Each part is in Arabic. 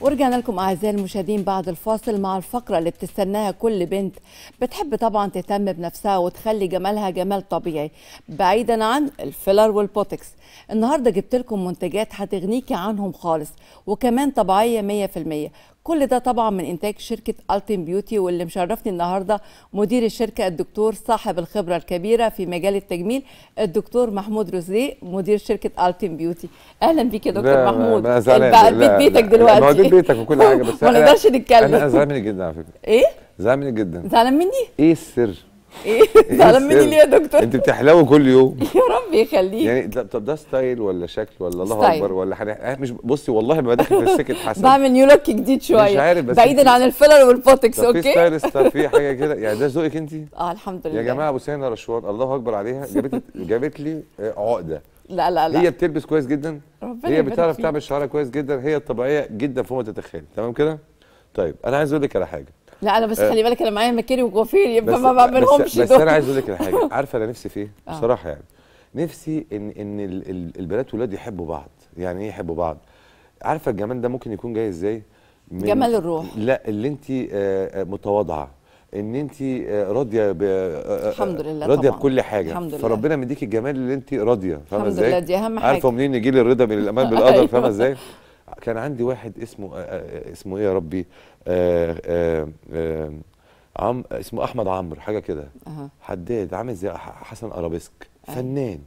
ورجعنا لكم اعزائي المشاهدين بعد الفاصل مع الفقره اللي بتستناها كل بنت بتحب طبعا تهتم بنفسها وتخلي جمالها جمال طبيعي بعيدا عن الفيلر والبوتكس النهارده جبت لكم منتجات هتغنيكي عنهم خالص وكمان طبيعيه 100% كل ده طبعا من انتاج شركه التيم بيوتي واللي مشرفني النهارده مدير الشركه الدكتور صاحب الخبره الكبيره في مجال التجميل الدكتور محمود روزي مدير شركه التيم بيوتي اهلا بيك يا دكتور محمود لا زعلان بقى بيت بيتك دلوقتي ما بيت بيتك وكل حاجه بس ما نقدرش نتكلم انا زعلان منك جدا على فكره ايه زعلان منك جدا زعلان مني ايه السر ايه زعلان إيه، إيه، مني ليه يا دكتور انت بتحلوي كل يوم يا رب يخليك يعني طب ده ستايل ولا شكل ولا الله اكبر ولا حاجه مش بصي والله ما داخل في السكت حسن بعمل نيو لوك جديد شويه مش عارف بس بعيدا عن الفيلر والبوتكس اوكي في ستايل في حاجه كده يعني ده ذوقك انت اه الحمد لله يا جماعه ابو بوسينا رشوان الله اكبر عليها جابت جابت لي آه، عقده لا لا لا هي بتلبس كويس جدا هي بتعرف تعمل شعرها كويس جدا هي طبيعيه جدا فوق ما تتخيل تمام كده طيب انا عايز اقول لك على حاجه لا انا بس آه. خلي بالك انا معايا مكاني وكوافير يبقى ما بعملهمش بس, بس انا عايز اقول لك حاجه عارفه انا نفسي فيه آه. بصراحه يعني نفسي ان ان البنات والولاد يحبوا بعض يعني ايه يحبوا بعض؟ عارفه الجمال ده ممكن يكون جاي ازاي؟ جمال الروح لا اللي انت آه، متواضعه ان انت راضيه ب الحمد لله راضيه طبعا. بكل حاجه الحمد لله. فربنا مديكي الجمال اللي انت راضيه فاهمه ازاي؟ الحمد لله دي اهم حاجه عارفه منين يجي لي الرضا من الامان بالقدر فاهمه أيوه. ازاي؟ كان عندي واحد اسمه آه، آه، آه، اسمه ايه يا ربي عم اسمه احمد عمرو حاجه كده حداد عامل زي حسن ارابيسك فنان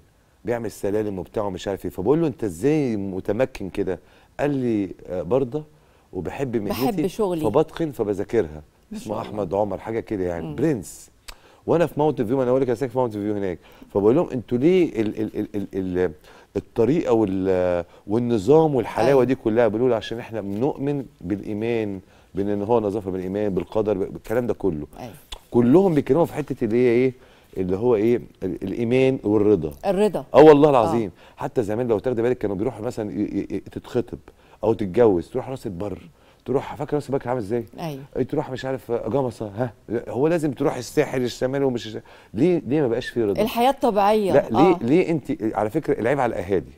بيعمل سلالم وبتاع ومش عارف ايه فبقول له انت ازاي متمكن كده قال لي برضه وبحب مهنتي بحب شغلي فبتقن فبذاكرها اسمه احمد عمر حاجه كده يعني م. برنس وانا في ماونت فيو انا اقول لك انا ساكن في ماونت فيو هناك فبقول لهم انتوا ليه ال ال ال ال ال الطريقه والنظام والحلاوه أيوة. دي كلها بنقول عشان احنا بنؤمن بالايمان بان هو نظافه بالايمان بالقدر بالكلام ده كله أي. أيوة. كلهم بيتكلموا في حته اللي هي ايه اللي هو ايه الايمان والرضا الرضا اه والله العظيم آه. حتى زمان لو تاخد بالك كانوا بيروحوا مثلا تتخطب او تتجوز تروح راس البر تروح فاكره راس بكر عامل ازاي؟ ايوه تروح مش عارف جمصه ها هو لازم تروح الساحل الشمال ومش الشمال. ليه ليه ما بقاش في رضا؟ الحياه الطبيعيه لا ليه آه. ليه انت على فكره العيب على الاهالي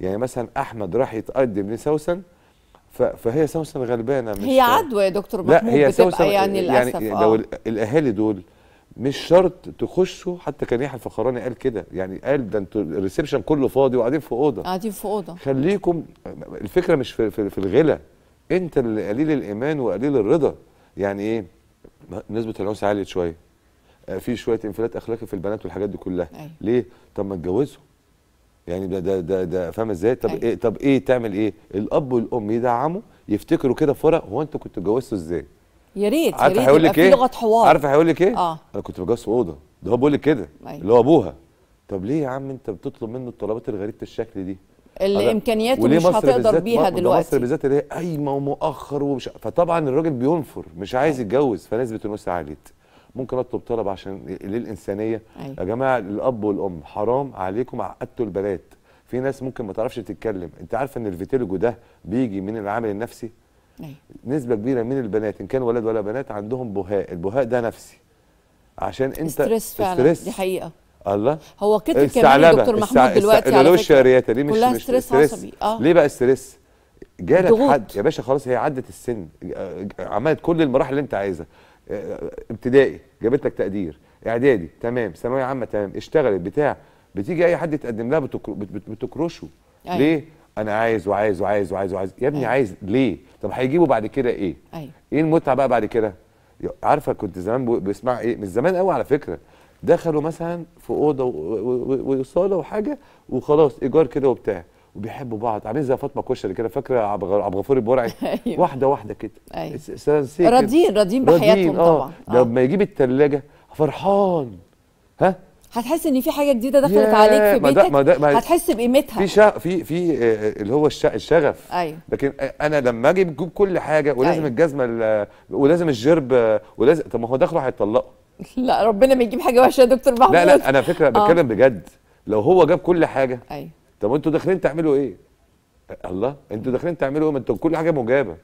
يعني مثلا احمد راح يتقدم لسوسن فهي سوسن غلبانه مش هي عدوى يا دكتور محمود لا هي سوسن يعني, يعني للاسف يعني آه. لو الاهالي دول مش شرط تخشوا حتى كان يحيى الفخراني قال كده يعني قال ده انتوا الريسبشن كله فاضي وقاعدين في اوضه قاعدين في اوضه خليكم الفكره مش في, في, في الغلا انت اللي قليل الايمان وقليل الرضا يعني ايه نسبه العنس عاليه شويه آه، في شويه انفلات اخلاقي في البنات والحاجات دي كلها أيوة. ليه طب ما اتجوزوا يعني ده ده ده, ده فاهمه ازاي طب أي. أيوة. ايه طب ايه تعمل ايه الاب والام يدعموا يفتكروا كده فرق هو انت كنت اتجوزته ازاي يا ريت يا ريت هيقول لك ايه لغه حوار عارفه هيقول لك ايه آه. انا كنت بتجوز في اوضه ده هو بيقول لك كده أيوة. اللي هو ابوها طب ليه يا عم انت بتطلب منه الطلبات الغريبه الشكل دي الامكانيات اللي مش هتقدر بيها دلوقتي مصر بالذات اللي هي قايمه ومؤخر ومش فطبعا الراجل بينفر مش عايز يتجوز فنسبه الانوثه عاليه ممكن اطلب طلب عشان للانسانيه أيوة. يا جماعه الاب والام حرام عليكم عقدتوا البنات في ناس ممكن ما تعرفش تتكلم انت عارفه ان الفيتيلجو ده بيجي من العامل النفسي أي. أيوة. نسبه كبيره من البنات ان كان ولد ولا بنات عندهم بهاء البهاء ده نفسي عشان انت ستريس فعلا ستريس. دي حقيقه الله هو كتب كمان دكتور محمود السع... دلوقتي على فكره الشهريات ليه مش كلها مش ستريس عصبي اه ليه بقى ستريس؟ جالك حد يا باشا خلاص هي عدت السن عملت كل المراحل اللي انت عايزها ابتدائي جابت لك تقدير اعدادي تمام ثانويه عامه تمام اشتغلت بتاع بتيجي اي حد يتقدم لها بتكرشه أيوة. ليه؟ انا عايز وعايز وعايز وعايز وعايز يا ابني أيوة. عايز ليه؟ طب هيجيبه بعد كده ايه؟ أيوة. ايه المتعه بقى بعد كده؟ عارفه كنت زمان بسمع ايه؟ من زمان قوي على فكره دخلوا مثلا في اوضه وصاله وحاجه وخلاص ايجار كده وبتاع وبيحبوا بعض عاملين زي فاطمه كشري كده فاكره عبد الغفور البرعي أيوة. واحده واحده كده أيوة. راضيين راضيين بحياتهم آه. طبعا آه. لما يجيب الثلاجه فرحان ها هتحس ان في حاجه جديده دخلت عليك في بيتك ما ما هتحس بقيمتها في شا... في في آه، آه، اللي هو الشغف ايوه لكن انا لما اجي بجيب كل حاجه ولازم أيوة. الجزمه ولازم الجرب آه، ولازم طب ما هو داخله هيطلقه لا ربنا ما يجيب حاجه وحشه يا دكتور محمود لا لا انا فكره بتكلم آه. بجد لو هو جاب كل حاجه ايوه طب انتوا داخلين تعملوا ايه؟ الله انتوا داخلين تعملوا ايه؟ ما انتوا كل حاجه مجابه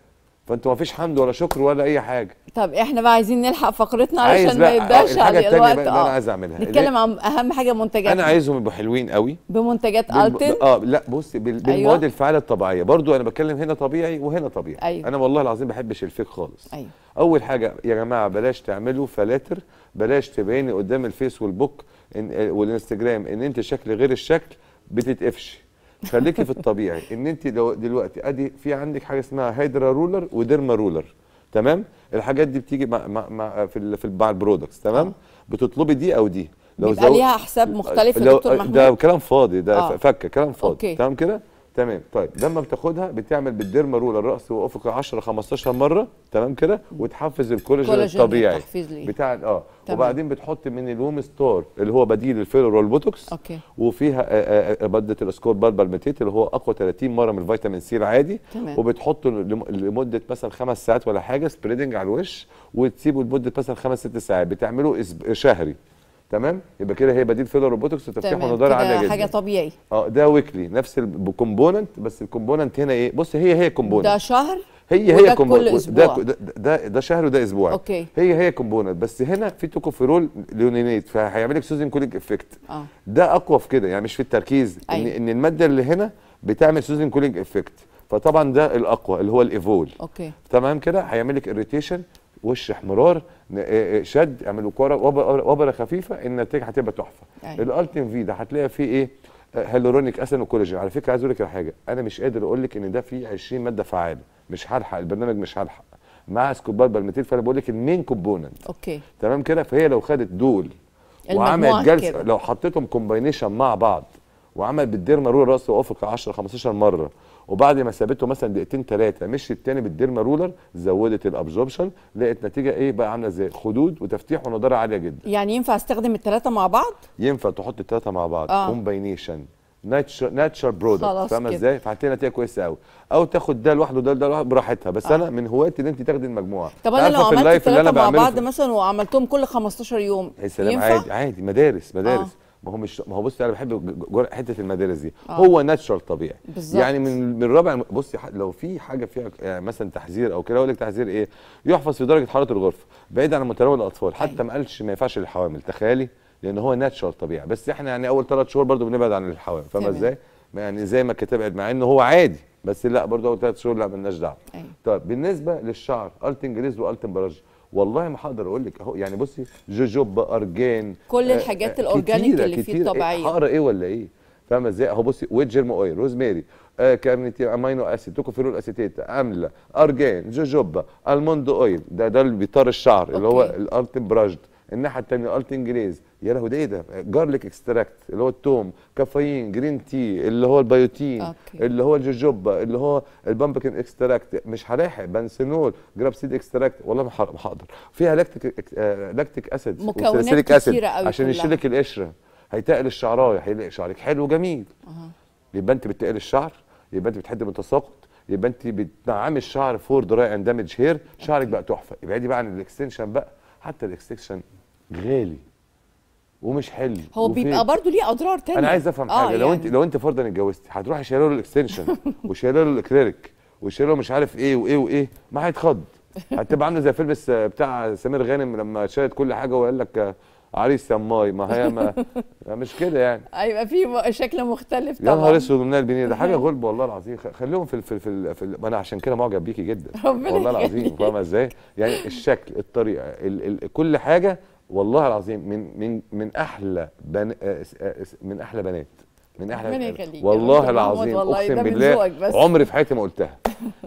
فانتوا ما فيش حمد ولا شكر ولا اي حاجه طب احنا بقى عايزين نلحق فقرتنا علشان ما يبقاش على الوقت بقى اه انا عايز اعملها نتكلم عن اهم حاجه منتجات انا عايزهم يبقوا حلوين قوي بمنتجات التن اه لا بص أيوة. بالمواد أيوة. الفعاله الطبيعيه برضو انا بتكلم هنا طبيعي وهنا طبيعي أيوة. انا والله العظيم ما بحبش الفيك خالص أيوة. اول حاجه يا جماعه بلاش تعملوا فلاتر بلاش تبيني قدام الفيس والبوك والانستجرام ان انت شكل غير الشكل بتتقفش خليكي في الطبيعي ان انت دلوقتي ادي في عندك حاجه اسمها هيدرا رولر وديرما رولر تمام الحاجات دي بتيجي مع مع, مع في في البرودكتس تمام آه. بتطلبي دي او دي لو بيبقى ليها حساب مختلف لو... دكتور محمود ده كلام فاضي ده آه. فكه كلام فاضي تمام كده تمام طيب لما بتاخدها بتعمل بالديرما رولر راس وافقي 10 15 مره تمام كده وتحفز الكولاجين الطبيعي بتاع اه تمام. وبعدين بتحط من الوم ستار اللي هو بديل الفيلر والبوتوكس أوكي. وفيها ماده آه، آه، آه، الاسكور بالبالميتيت اللي هو اقوى 30 مره من الفيتامين سي العادي تمام. وبتحطه لمده مثلا خمس ساعات ولا حاجه سبريدنج على الوش وتسيبه لمده مثلا خمس ست ساعات بتعمله شهري تمام يبقى كده هي بديل فيلر روبوتكس وتفتيح ونضاره عاليه جدا حاجه طبيعي اه ده ويكلي نفس الكومبوننت بس الكومبوننت هنا ايه بص هي هي كومبوننت ده شهر هي هي كومبوننت ده ده ده شهر وده اسبوع أوكي. هي هي كومبوننت بس هنا في توكوفيرول ليونينيت فهيعمل لك سوزن كولينج افكت آه. ده اقوى في كده يعني مش في التركيز أيوه. ان ان الماده اللي هنا بتعمل سوزن كولينج افكت فطبعا ده الاقوى اللي هو الايفول اوكي تمام كده هيعمل لك اريتيشن وش احمرار إيه، إيه، شد اعملوا كوره وبره خفيفه النتيجه هتبقى تحفه أيوة. الالتيم في ده هتلاقي فيه ايه هيلورونيك اسيد وكولاجين على فكره عايز اقول لك حاجه انا مش قادر اقول لك ان ده فيه 20 ماده فعاله مش هلحق البرنامج مش هلحق مع سكوبات بالمتيل فانا بقول لك المين كومبوننت اوكي تمام كده فهي لو خدت دول وعملت جلسه لو حطيتهم كومباينيشن مع بعض وعملت بالديرما رول راس وافق 10 15 مره وبعد ما سابته مثلا دقيقتين ثلاثه مشيت الثاني بالديرما رولر زودت الابزوربشن لقت نتيجه ايه بقى عامله زي خدود وتفتيح ونضاره عاليه جدا يعني ينفع استخدم الثلاثه مع بعض ينفع تحط الثلاثه مع بعض آه. كومباينيشن ناتشر برودكت فاهمه ازاي فهتلاقي نتيجه كويسه قوي او تاخد ده لوحده وده ده لوحده براحتها بس آه. انا من هوايتي ان انت تاخدي المجموعه طب انا لو عملت الثلاثه مع بعض مثلا وعملتهم كل 15 يوم يا سلام عادي عادي مدارس مدارس آه. ما هو مش ما هو بصي انا بحب حته المدارس دي آه. هو ناتشرال طبيعي بالزبط. يعني من من رابع بصي لو في حاجه فيها يعني مثلا تحذير او كده اقول لك تحذير ايه يحفظ في درجه حراره الغرفه بعيد عن متناول الاطفال حتى أيوة. ما قالش ما ينفعش للحوامل تخيلي لان هو ناتشرال طبيعي بس احنا يعني اول ثلاث شهور برضو بنبعد عن الحوامل فاهمه ازاي يعني زي ما كتبعد مع انه هو عادي بس لا برضو اول ثلاث شهور لا مالناش دعوه أيوة. طيب بالنسبه للشعر الت والتمبراج والله ما هقدر اقول لك اهو يعني بصي جوجوب ارجان كل آه، الحاجات آه، الاورجانيك اللي فيه إيه، الطبيعيه هقرا ايه ولا ايه فاهمه ازاي اهو بصي ويت جيرم اويل روزماري آه كارنيتين امينو اسيد توكوفيرول اسيتيت امله ارجان جوجوبا الموند اويل ده ده اللي بيطار الشعر أوكي. اللي هو الارت براجد الناحيه الثانيه قلت انجليز يا لهوي ده ايه ده جارليك اكستراكت اللي هو التوم كافيين جرين تي اللي هو البيوتين أوكي. اللي هو الجوجوبا اللي هو البامبكن اكستراكت مش هلاحق بنسنول جراب سيد اكستراكت والله ما هقدر فيها لاكتيك لاكتيك اسيد وسلسليك اسيد عشان يشيل لك القشره هيتقل الشعرايه هيلاقي شعرك حلو جميل أه. يبقى انت بتقل الشعر يبقى انت بتحد من التساقط يبقى انت بتنعمي الشعر فور دراي اند دامج هير شعرك بقى تحفه ابعدي بقى عن الاكستنشن بقى حتى الاكستنشن غالي ومش حلو هو بيبقى برضه ليه اضرار تانية انا عايز افهم آه حاجه لو يعني. انت لو انت فرضا اتجوزتي هتروحي شايله له الاكستنشن وشايله له الاكريليك وشايله له مش عارف ايه وايه وايه ما هيتخض هتبقى عامله زي فيلم بتاع سمير غانم لما شالت كل حاجه وقال لك عريس سماي ما هي ما مش كده يعني هيبقى أيوة، في شكل مختلف طبعا يا نهار اسود من البنيه ده حاجه غلب والله العظيم خليهم في ال في في, ال في انا عشان كده معجب بيكي جدا والله العظيم فاهمه ازاي يعني الشكل الطريقه كل حاجه والله العظيم من من من احلى بن... آه، آه، آه، من احلى بنات من احلى بنات. والله العظيم اقسم بالله عمري في حياتي ما قلتها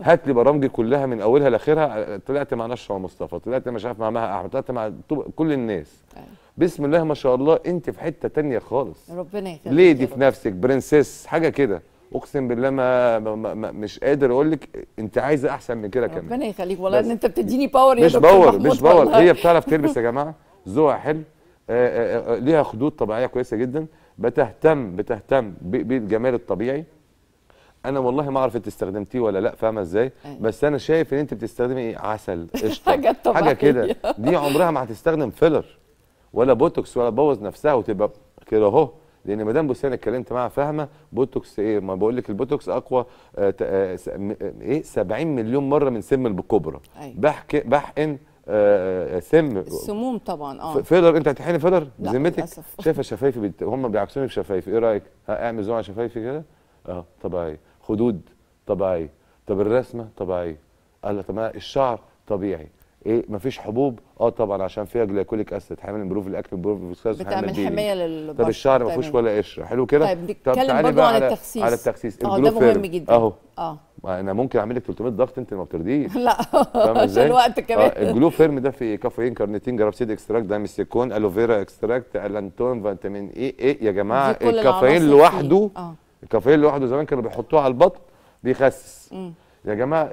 هات لي برامجي كلها من اولها لاخرها طلعت مع نشره مصطفى طلعت مش عارف مع مها احمد طلعت مع كل الناس أيوة. بسم الله ما شاء الله انت في حته تانية خالص ربنا يخليك ليدي في نفسك برنسيس حاجه كده اقسم بالله ما, ما, ما مش قادر اقول لك انت عايزه احسن من كده كمان ربنا يخليك والله ان انت بتديني باور يا مش باور مش باور هي بتعرف تلبس يا جماعه ذوقها آه، آه، حلو آه، ليها خدود طبيعيه كويسه جدا بتهتم بتهتم بالجمال الطبيعي انا والله ما اعرف انت استخدمتيه ولا لا فاهمه ازاي بس انا شايف ان انت بتستخدمي ايه عسل قشطه حاجه حاجه كده دي عمرها ما هتستخدم فيلر ولا بوتوكس ولا تبوظ نفسها وتبقى كده اهو لان مدام بوسان اتكلمت معاها فاهمه بوتوكس ايه ما بقول لك البوتوكس اقوى ايه 70 مليون مره من سم الكوبرا أيوة. بحكي بحقن آه، آه، سم السموم طبعا اه فيلر انت هتحقني فيلر بذمتك شايفه شفايفي بت... هم بيعكسوني في شفايفي ايه رايك؟ اعمل زوعه شفايفي كده اه طبيعي خدود طبيعي طب الرسمه طبيعي قال طب الشعر طبيعي ايه مفيش حبوب اه طبعا عشان فيها جلايكوليك اسيد حامل امبروف الاكل امبروف بتعمل حمايه للبشره طب الشعر ما فيهوش ولا قشره حلو كده طيب نتكلم برضه عن التخسيس على التخسيس اه ده مهم جدا اهو اه انا ممكن اعمل لك 300 ضغط انت ما بترضيش لا عشان الوقت كمان آه فيرم ده في كافيين كارنيتين جرابسيد اكستراكت دايميسيكون الوفيرا اكستراكت الانتون فيتامين اي ايه يا جماعه الكافيين لوحده آه. الكافيين لوحده زمان كانوا بيحطوه على البطن بيخسس يا جماعه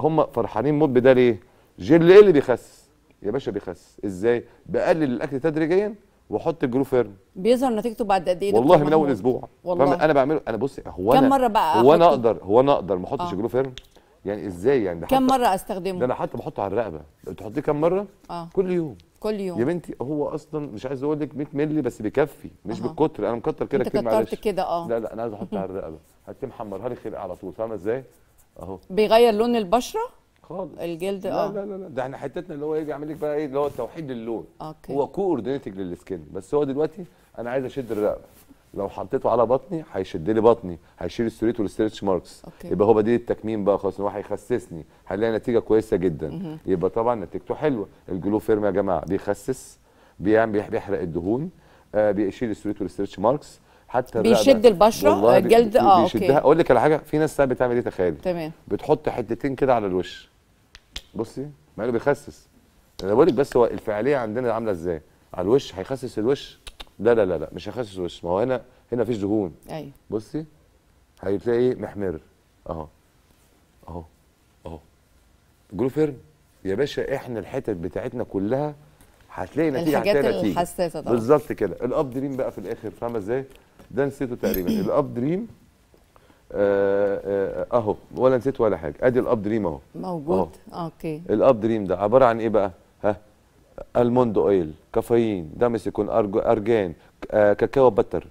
هم فرحانين موت بده ليه جل ايه اللي بيخس يا باشا بيخس ازاي بقلل الاكل تدريجيا واحط الجلو فيرم بيظهر نتيجته بعد قد ايه والله من اول اسبوع والله انا بعمله انا بص هو انا كم مره بقى هو انا اقدر هو انا اقدر ما احطش آه. جلو فيرم يعني ازاي يعني كم مره استخدمه ده انا حتى بحطه على الرقبه تحطيه كم مره آه. كل يوم كل يوم يا بنتي هو اصلا مش عايز اقول لك 100 مللي بس بيكفي مش أه. بالكتر انا مكتر كده كتير معلش كترت كده اه لا لا انا عايز احطه على الرقبه هتتم محمرها لي خلق على طول فاهمه ازاي اهو بيغير لون البشره خالص الجلد اه لا لا لا ده احنا حتتنا اللي هو يجي يعمل لك بقى ايه اللي هو توحيد اللون أوكي. هو كوردينيتنج للسكن بس هو دلوقتي انا عايز اشد الرقبه لو حطيته على بطني هيشد لي بطني هيشيل الستريت والستريتش ماركس أوكي. يبقى هو بديل التكميم بقى خلاص هو هيخسسني هلاقي نتيجه كويسه جدا مه. يبقى طبعا نتيجته حلوه الجلو فيرم يا جماعه بيخسس بيعمل بيحرق الدهون آه بيشيل الستريت والستريتش ماركس حتى بيشد البشره الجلد اه اوكي بيشدها اقول لك على حاجه في ناس ساعات بتعمل ايه تخيل تمام بتحط حتتين كده على الوش بصي ماله بيخسس انا بقول لك بس هو الفعاليه عندنا عامله ازاي على الوش هيخسس الوش لا لا لا لا مش هيخسس الوش ما هو هنا هنا مفيش دهون ايوه بصي هتلاقي محمر اهو اهو اهو جلوفيرم يا باشا احنا الحتت بتاعتنا كلها هتلاقي نتيجه الحاجات الحساسه طبعا بالظبط كده الاب دريم بقى في الاخر فاهمه ازاي ده نسيته تقريبا الاب دريم آه، آه، آه، اهو ولا نسيت ولا حاجه ادي الاب دريم اهو موجود أهو. اوكي الاب دريم ده عباره عن ايه بقى ها الموند اويل كافيين دامسيكون ارجان كاكاو بتر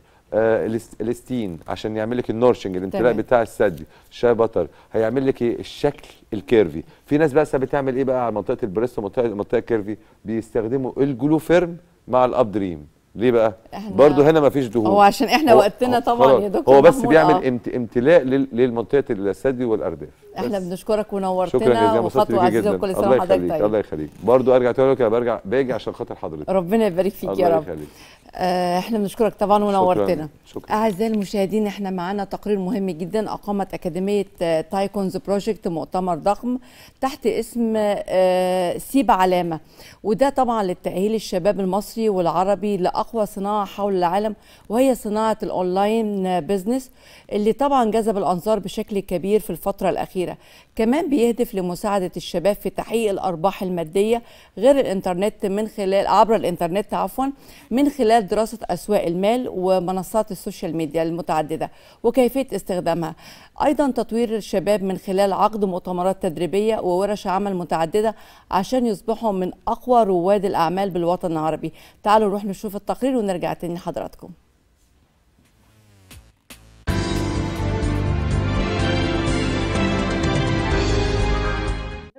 الاستين عشان يعمل لك النورشنج الامتلاء بتاع الثدي شاي بتر هيعمل لك ايه الشكل الكيرفي في ناس بقى بتعمل ايه بقى على منطقه البريست ومنطقه المنطقه الكيرفي بيستخدموا الجلوفيرم مع الاب دريم ليه بقى؟ برضه هنا مفيش دهون هو عشان احنا هو وقتنا هو طبعا يا دكتور هو بس بيعمل آه. امتلاء للمنطقه الثدي والأرداف احنا بنشكرك ونورتنا شكرا جزيلا وخطوه عزيزه وكل سنه وحضرتك طيب الله يخليك برضه ارجع تقول لك انا برجع باجي عشان خاطر حضرتك ربنا يبارك فيك يا رب الله يخليك آه، احنا بنشكرك طبعا ونورتنا اعزائي المشاهدين احنا معانا تقرير مهم جدا اقامت اكاديميه آه، تايكونز بروجكت مؤتمر ضخم تحت اسم آه، سيب علامه وده طبعا لتاهيل الشباب المصري والعربي لاقوى صناعه حول العالم وهي صناعه الاونلاين بيزنس اللي طبعا جذب الانظار بشكل كبير في الفتره الاخيره كمان بيهدف لمساعده الشباب في تحقيق الارباح الماديه غير الانترنت من خلال عبر الانترنت عفوا من خلال دراسة أسواق المال ومنصات السوشيال ميديا المتعددة وكيفية استخدامها أيضا تطوير الشباب من خلال عقد مؤتمرات تدريبية وورش عمل متعددة عشان يصبحوا من أقوى رواد الأعمال بالوطن العربي تعالوا نروح نشوف التقرير ونرجع تاني لحضراتكم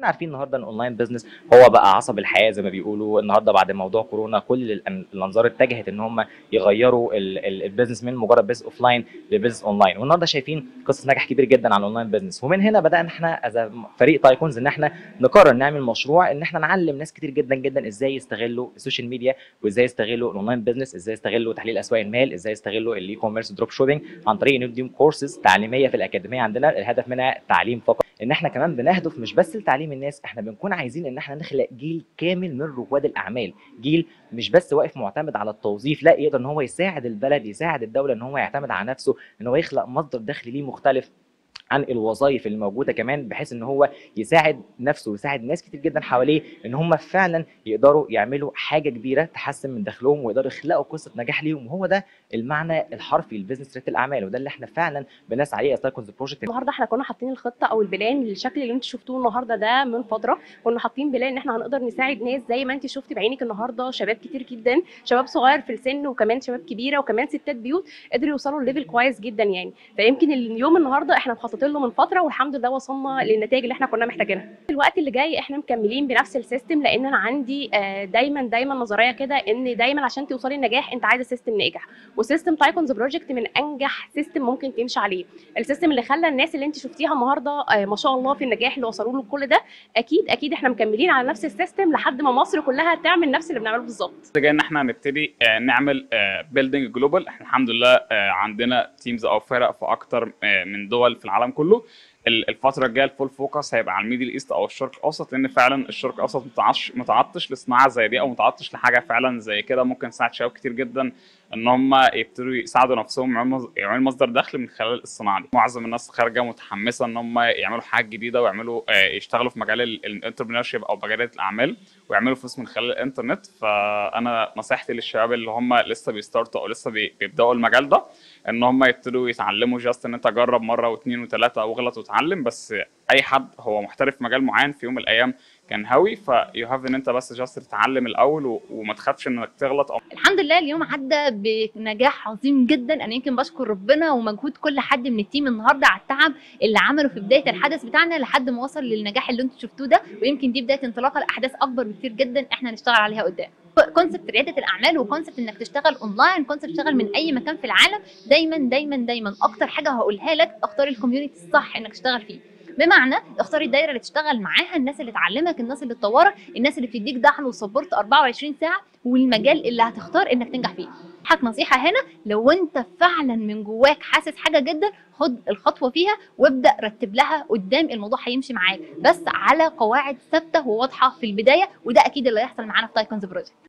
عارفين النهارده ان اونلاين بزنس هو بقى عصب الحياه زي ما بيقولوا النهارده بعد موضوع كورونا كل الانظار اتجهت ان هم يغيروا البيزنس من مجرد بيزنس اوف لاين لبيزنس اونلاين والنهارده شايفين قصه نجاح كبير جدا على الاونلاين بزنس ومن هنا بدانا احنا از فريق تايكونز ان احنا نقرر نعمل مشروع ان احنا نعلم ناس كتير جدا جدا ازاي يستغلوا السوشيال ميديا وازاي يستغلوا الاونلاين بزنس ازاي يستغلوا تحليل اسواق المال ازاي يستغلوا الاي كوميرس دروب شوبينج عن طريق نديهم كورسز تعليميه في الاكاديميه عندنا الهدف منها التعليم فقط ان احنا كمان بنهدف مش بس التعليم الناس احنا بنكون عايزين ان احنا نخلق جيل كامل من رواد الاعمال جيل مش بس واقف معتمد على التوظيف لا يقدر ان هو يساعد البلد يساعد الدوله ان هو يعتمد على نفسه ان هو يخلق مصدر دخل ليه مختلف عن الوظائف الموجوده كمان بحيث ان هو يساعد نفسه ويساعد ناس كتير جدا حواليه ان هم فعلا يقدروا يعملوا حاجه كبيره تحسن من دخلهم ويقدروا يخلقوا قصه نجاح ليهم وهو ده المعنى الحرفي للبيزنس رياده الاعمال وده اللي احنا فعلا بنسعى عليه سايكونز بروجكت النهارده احنا كنا حاطين الخطه او البلان للشكل اللي انتم شفتوه النهارده ده من فتره كنا حاطين بلان ان احنا هنقدر نساعد ناس زي ما انت شفتي بعينك النهارده شباب كتير جدا شباب صغير في السن وكمان شباب كبيره وكمان ستات بيوت قدروا يوصلوا لليفل كويس جدا يعني فيمكن اليوم النهارده احنا بصيت له من فتره والحمد لله وصلنا للنتائج اللي احنا كنا محتاجينها الوقت اللي جاي احنا مكملين بنفس السيستم لان انا عندي آه، دايما دايما نظريه كده ان دايما عشان توصلي للنجاح انت عايزه سيستم ناجح وسيستم تايكونز بروجكت من انجح سيستم ممكن تمشي عليه السيستم اللي خلى الناس اللي انت شفتيها النهارده آه، ما شاء الله في النجاح اللي وصلوا له كل ده اكيد اكيد احنا مكملين على نفس السيستم لحد ما مصر كلها تعمل نفس اللي بنعمله بالظبط جاي ان احنا هنبتدي آه، نعمل بيلدينج جلوبال احنا الحمد لله عندنا تيمز او فرق في اكتر من دول في العالم العالم كله الفتره الجايه الفول فوكس هيبقى على الميدل ايست او الشرق الاوسط لان فعلا الشرق الاوسط متعطش متعطش لصناعه زي دي او متعطش لحاجه فعلا زي كده ممكن تساعد شباب كتير جدا ان هم يبتدوا يساعدوا نفسهم يعملوا مصدر دخل من خلال الصناعه دي معظم الناس خارجه متحمسه ان هم يعملوا حاجه جديده ويعملوا آه، يشتغلوا في مجال الانتربرينور او مجالات الاعمال ويعملوا فلوس من خلال الانترنت فانا نصيحتي للشباب اللي هم لسه بيستارتوا او لسه بيبداوا المجال ده ان هم يبتدوا يتعلموا جاست ان انت جرب مره واثنين وثلاثه واغلط واتعلم بس اي حد هو محترف في مجال معين في يوم من الايام كان هاوي فيو هاف ان انت بس جاست تتعلم الاول وما تخافش انك تغلط أو... الحمد لله اليوم عدى بنجاح عظيم جدا انا يمكن بشكر ربنا ومجهود كل حد من التيم النهارده على التعب اللي عمله في بدايه الحدث بتاعنا لحد ما وصل للنجاح اللي انتم شفتوه ده ويمكن دي بدايه انطلاقه لاحداث اكبر بكتير جدا احنا هنشتغل عليها قدام كونسبت رياده الاعمال وكونسبت انك تشتغل اونلاين كونسبت تشتغل من اي مكان في العالم دايما دايما دايما اكتر حاجه هقولها لك اختار الكوميونتي الصح انك تشتغل فيه بمعنى اختاري الدايره اللي تشتغل معاها الناس اللي تعلمك الناس اللي تطورك الناس اللي بتديك دعم وسبورت 24 ساعه والمجال اللي هتختار انك تنجح فيه حك نصيحه هنا لو انت فعلا من جواك حاسس حاجه جدا خد الخطوه فيها وابدا رتب لها قدام الموضوع هيمشي معاك بس على قواعد ثابته وواضحه في البدايه وده اكيد اللي هيحصل معانا في تايكونز بروجكت